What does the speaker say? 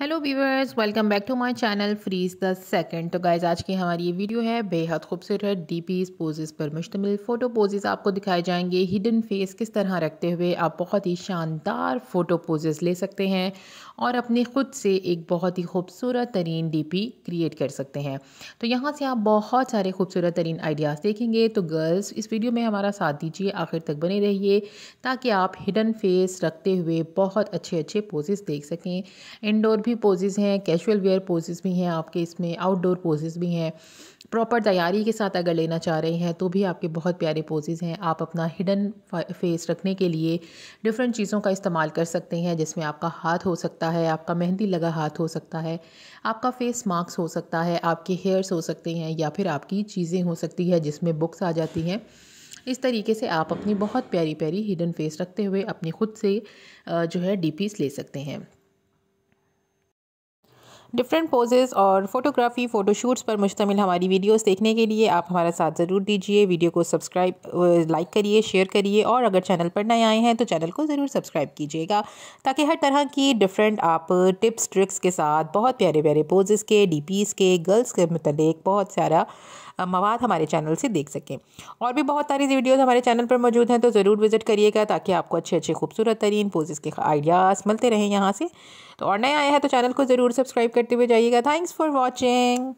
hello viewers welcome back to my channel freeze the second तो guys आज की हमारी ये वीडियो है बेहद खूबसूरत डी पीज पोजेज़ पर मुश्तमिल फ़ोटो पोजेज़ आपको दिखाए जाएंगे हिडन फेस किस तरह रखते हुए आप बहुत ही शानदार फ़ोटो पोजेज़ ले सकते हैं और अपने ख़ुद से एक बहुत ही खूबसूरत तरीन डी पी क्रिएट कर सकते हैं तो यहाँ से आप बहुत सारे खूबसूरत तरीन आइडियाज़ देखेंगे तो गर्ल्स इस वीडियो में हमारा साथ दीजिए आखिर तक बने रहिए ताकि आप हिडन फेस रखते हुए बहुत अच्छे अच्छे पोजेज़ देख सकें इंडोर भी पोजेज़ हैं कैशुअल वेयर पोजेज़ भी हैं आपके इसमें आउटडोर पोजेज़ भी हैं प्रॉपर तैयारी के साथ अगर लेना चाह रहे हैं तो भी आपके बहुत प्यारे पोजेज़ हैं आप अपना हिडन फेस रखने के लिए डिफरेंट चीज़ों का इस्तेमाल कर सकते हैं जिसमें आपका हाथ हो सकता है आपका मेहंदी लगा हाथ हो सकता है आपका फेस मास्क हो सकता है आपके हेयर्स हो सकते हैं या फिर आपकी चीज़ें हो सकती है जिसमें बुक्स आ जाती हैं इस तरीके से आप अपनी बहुत प्यारी प्यारी हिडन फेस रखते हुए अपनी खुद से जो है डी ले सकते हैं डिफरेंट पोजेज़ और फोटोग्राफी फ़ोटोशूट्स पर मुश्तमिल हमारी वीडियोस देखने के लिए आप हमारा साथ ज़रूर दीजिए वीडियो को सब्सक्राइब लाइक करिए शेयर करिए और अगर चैनल पर नए आए हैं तो चैनल को ज़रूर सब्सक्राइब कीजिएगा ताकि हर तरह की डिफरेंट आप टिप्स ट्रिक्स के साथ बहुत प्यारे प्यारे पोजेज़ के डी के गर्ल्स के मतलब बहुत सारा मवाद हमारे चैनल से देख सकें और भी बहुत सारी वीडियोज़ हमारे चैनल पर मौजूद हैं तो ज़रूर विज़िट करिएगा ताकि आपको अच्छे अच्छे खूबसूरत तरीन पोजेज़ के आइडियाज़ मिलते रहें यहाँ से तो और नए आए हैं तो चैनल को ज़रूर सब्सक्राइब करते हुए जाइएगा थैंक्स फॉर वॉचिंग